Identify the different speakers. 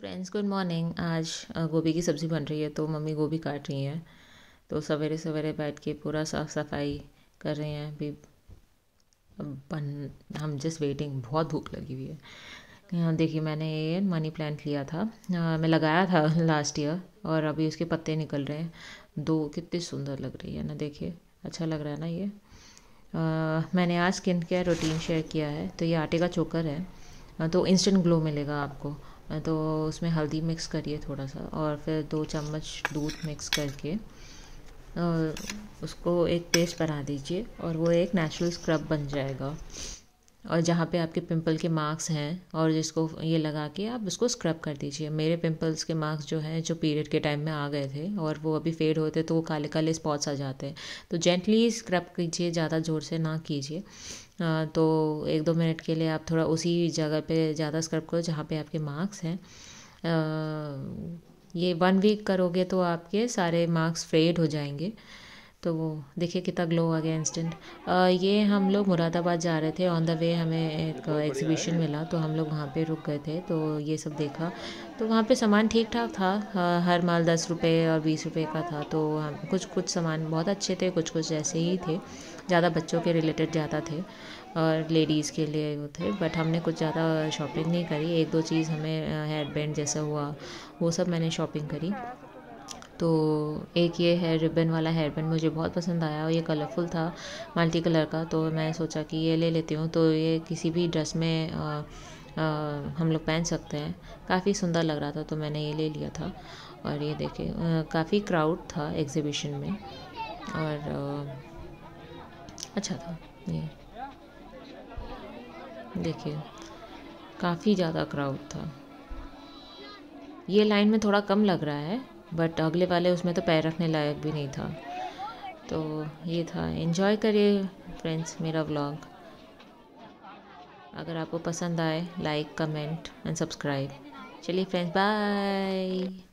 Speaker 1: friends good morning आज गोभी की सब्ज़ी बन रही है तो मम्मी गोभी काट रही हैं तो सवेरे सवेरे बैठ के पूरा साफ सफाई कर रहे हैं अभी बन हम जस्ट वेटिंग बहुत भूख लगी हुई है देखिए मैंने ये मनी प्लांट लिया था आ, मैं लगाया था लास्ट ईयर और अभी उसके पत्ते निकल रहे हैं दो कितनी सुंदर लग रही है ना देखिए अच्छा लग रहा है ना ये आ, मैंने आज स्किन केयर रूटीन शेयर किया है तो ये आटे का चोकर है तो इंस्टेंट ग्लो मिलेगा आपको तो उसमें हल्दी मिक्स करिए थोड़ा सा और फिर दो चम्मच दूध मिक्स करके उसको एक पेस्ट बना दीजिए और वो एक नेचुरल स्क्रब बन जाएगा और जहाँ पे आपके पिंपल के मार्क्स हैं और जिसको ये लगा के आप उसको स्क्रब कर दीजिए मेरे पिंपल्स के मार्क्स जो हैं जो पीरियड के टाइम में आ गए थे और वो अभी फेड होते तो वो काले काले स्पॉट्स आ जाते हैं तो जेंटली स्क्रब कीजिए ज़्यादा ज़ोर से ना कीजिए तो एक दो मिनट के लिए आप थोड़ा उसी जगह पर ज़्यादा स्क्रब करो जहाँ पर आपके मार्क्स हैं ये वन वीक करोगे तो आपके सारे मार्क्स फेड हो जाएंगे तो वो देखिए कितना ग्लो आ गया इंस्टेंट ये हम लोग मुरादाबाद जा रहे थे ऑन द वे हमें एक एग्जीबिशन मिला तो हम लोग वहाँ पे रुक गए थे तो ये सब देखा तो वहाँ पे सामान ठीक ठाक था हर माल दस रुपये और बीस रुपये का था तो हम कुछ कुछ सामान बहुत अच्छे थे कुछ कुछ ऐसे ही थे ज़्यादा बच्चों के रिलेटेड ज़्यादा थे और लेडीज़ के लिए वो थे बट हमने कुछ ज़्यादा शॉपिंग नहीं करी एक दो चीज़ हमें हेयर बैंड जैसा हुआ वो सब मैंने शॉपिंग करी तो एक ये हेयर रिबन वाला हेयर बैंड मुझे बहुत पसंद आया और ये कलरफुल था मल्टी कलर का तो मैं सोचा कि ये ले लेती हूँ तो ये किसी भी ड्रेस में आ, आ, हम लोग पहन सकते हैं काफ़ी सुंदर लग रहा था तो मैंने ये ले लिया था और ये देखे काफ़ी क्राउड था एग्जीबिशन में और आ, अच्छा था ये देखिए काफ़ी ज़्यादा क्राउड था ये लाइन में थोड़ा कम लग रहा है बट अगले वाले उसमें तो पैर रखने लायक भी नहीं था तो ये था इन्जॉय करिए फ्रेंड्स मेरा व्लॉग अगर आपको पसंद आए लाइक कमेंट एंड सब्सक्राइब चलिए फ्रेंड्स बाय